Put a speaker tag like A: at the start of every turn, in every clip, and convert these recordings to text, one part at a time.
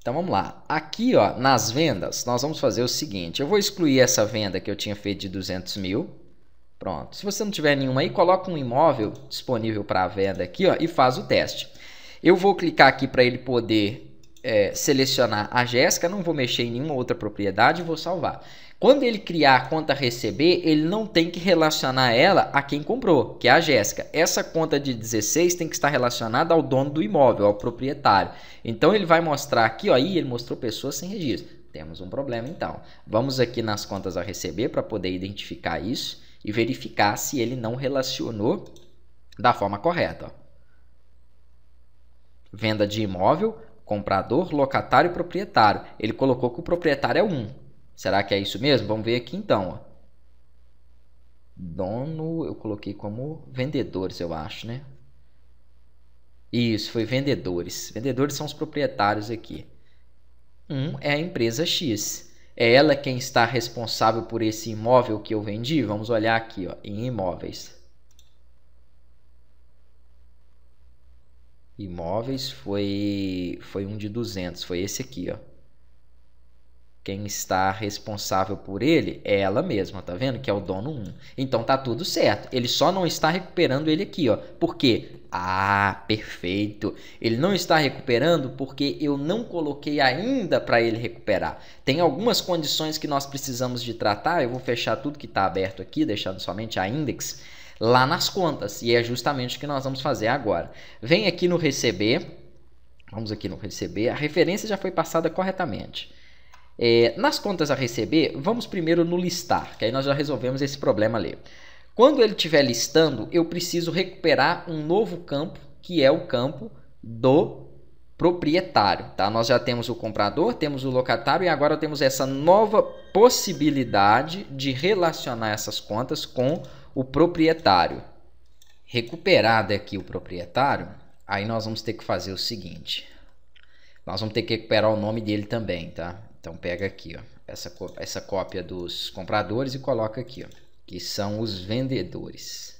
A: Então vamos lá. Aqui ó, nas vendas, nós vamos fazer o seguinte. Eu vou excluir essa venda que eu tinha feito de 200 mil. Pronto. Se você não tiver nenhuma aí, coloca um imóvel disponível para venda aqui ó, e faz o teste. Eu vou clicar aqui para ele poder é, selecionar a Jéssica. Não vou mexer em nenhuma outra propriedade, vou salvar. Quando ele criar a conta receber, ele não tem que relacionar ela a quem comprou, que é a Jéssica. Essa conta de 16 tem que estar relacionada ao dono do imóvel, ao proprietário. Então ele vai mostrar aqui, ó, aí ele mostrou pessoas sem registro. Temos um problema então. Vamos aqui nas contas a receber para poder identificar isso e verificar se ele não relacionou da forma correta. Ó. Venda de imóvel, comprador, locatário e proprietário. Ele colocou que o proprietário é um. Será que é isso mesmo? Vamos ver aqui então. Ó. Dono, eu coloquei como vendedores, eu acho, né? Isso, foi vendedores. Vendedores são os proprietários aqui. Um é a empresa X. É ela quem está responsável por esse imóvel que eu vendi? Vamos olhar aqui ó, em imóveis. Imóveis foi, foi um de 200, foi esse aqui. Ó. Quem está responsável por ele é ela mesma, tá vendo? Que é o dono 1. Então tá tudo certo. Ele só não está recuperando ele aqui, ó. Por quê? Ah, perfeito. Ele não está recuperando porque eu não coloquei ainda para ele recuperar. Tem algumas condições que nós precisamos de tratar. Eu vou fechar tudo que está aberto aqui, deixando somente a index lá nas contas. E é justamente o que nós vamos fazer agora. Vem aqui no receber. Vamos aqui no receber. A referência já foi passada corretamente. É, nas contas a receber, vamos primeiro no listar, que aí nós já resolvemos esse problema ali. Quando ele estiver listando, eu preciso recuperar um novo campo, que é o campo do proprietário. Tá? Nós já temos o comprador, temos o locatário e agora temos essa nova possibilidade de relacionar essas contas com o proprietário. Recuperado aqui o proprietário, aí nós vamos ter que fazer o seguinte. Nós vamos ter que recuperar o nome dele também, tá? Então pega aqui, ó, essa, essa cópia dos compradores e coloca aqui, ó, que são os vendedores.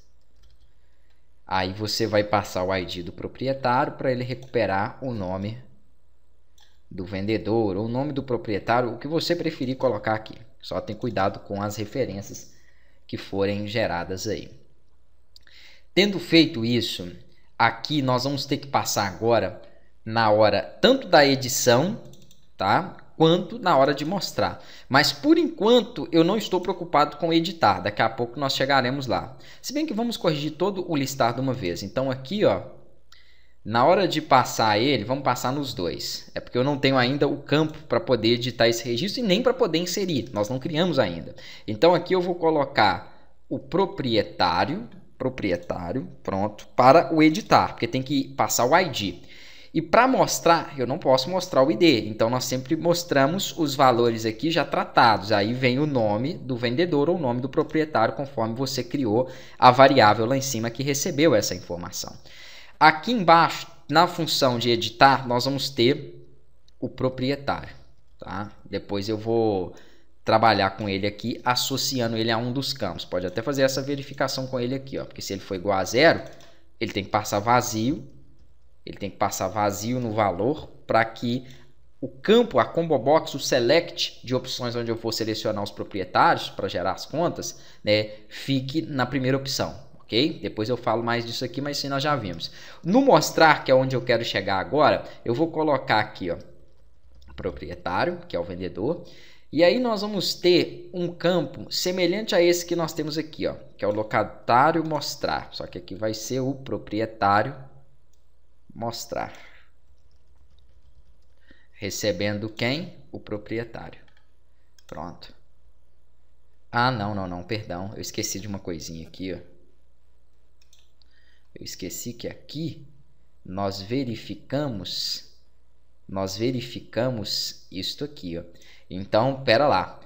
A: Aí você vai passar o ID do proprietário para ele recuperar o nome do vendedor ou o nome do proprietário, o que você preferir colocar aqui. Só tem cuidado com as referências que forem geradas aí. Tendo feito isso, aqui nós vamos ter que passar agora na hora tanto da edição, tá? quanto na hora de mostrar. Mas por enquanto eu não estou preocupado com editar, daqui a pouco nós chegaremos lá. Se bem que vamos corrigir todo o listar de uma vez. Então aqui, ó, na hora de passar ele, vamos passar nos dois. É porque eu não tenho ainda o campo para poder editar esse registro e nem para poder inserir. Nós não criamos ainda. Então aqui eu vou colocar o proprietário, proprietário, pronto, para o editar, porque tem que passar o ID. E para mostrar, eu não posso mostrar o ID. Então, nós sempre mostramos os valores aqui já tratados. Aí vem o nome do vendedor ou o nome do proprietário, conforme você criou a variável lá em cima que recebeu essa informação. Aqui embaixo, na função de editar, nós vamos ter o proprietário. Tá? Depois eu vou trabalhar com ele aqui, associando ele a um dos campos. Pode até fazer essa verificação com ele aqui, ó, porque se ele for igual a zero, ele tem que passar vazio ele tem que passar vazio no valor para que o campo, a combo box, o select de opções onde eu for selecionar os proprietários para gerar as contas, né, fique na primeira opção, ok? Depois eu falo mais disso aqui, mas sim nós já vimos. No mostrar, que é onde eu quero chegar agora, eu vou colocar aqui, ó, proprietário, que é o vendedor, e aí nós vamos ter um campo semelhante a esse que nós temos aqui, ó, que é o locatário mostrar, só que aqui vai ser o proprietário mostrar. Recebendo quem? O proprietário. Pronto. Ah, não, não, não, perdão. Eu esqueci de uma coisinha aqui, ó. Eu esqueci que aqui nós verificamos nós verificamos isto aqui, ó. Então, pera lá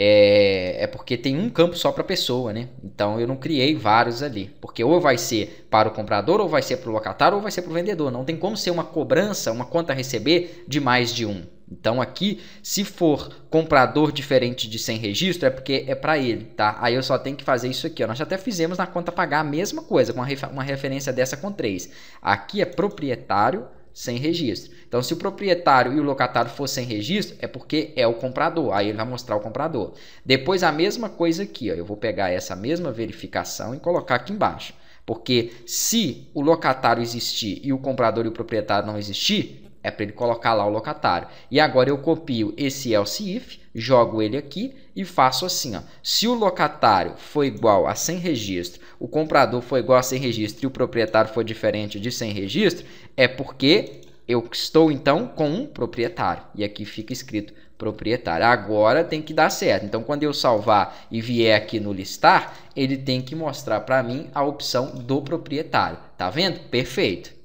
A: é, é porque tem um campo só para pessoa, né? Então eu não criei vários ali, porque ou vai ser para o comprador, ou vai ser para o locatário, ou vai ser para o vendedor. Não tem como ser uma cobrança, uma conta a receber de mais de um. Então aqui, se for comprador diferente de sem registro, é porque é para ele, tá? Aí eu só tenho que fazer isso aqui, ó. Nós até fizemos na conta pagar a mesma coisa, com uma referência dessa com três. Aqui é proprietário, sem registro. Então, se o proprietário e o locatário for sem registro, é porque é o comprador. Aí ele vai mostrar o comprador. Depois, a mesma coisa aqui. Ó, eu vou pegar essa mesma verificação e colocar aqui embaixo. Porque se o locatário existir e o comprador e o proprietário não existir, é para ele colocar lá o locatário. E agora eu copio esse else if, jogo ele aqui e faço assim. Ó. Se o locatário for igual a sem registro, o comprador for igual a sem registro e o proprietário for diferente de sem registro, é porque eu estou então com um proprietário. E aqui fica escrito proprietário. Agora tem que dar certo. Então, quando eu salvar e vier aqui no listar, ele tem que mostrar para mim a opção do proprietário. Tá vendo? Perfeito.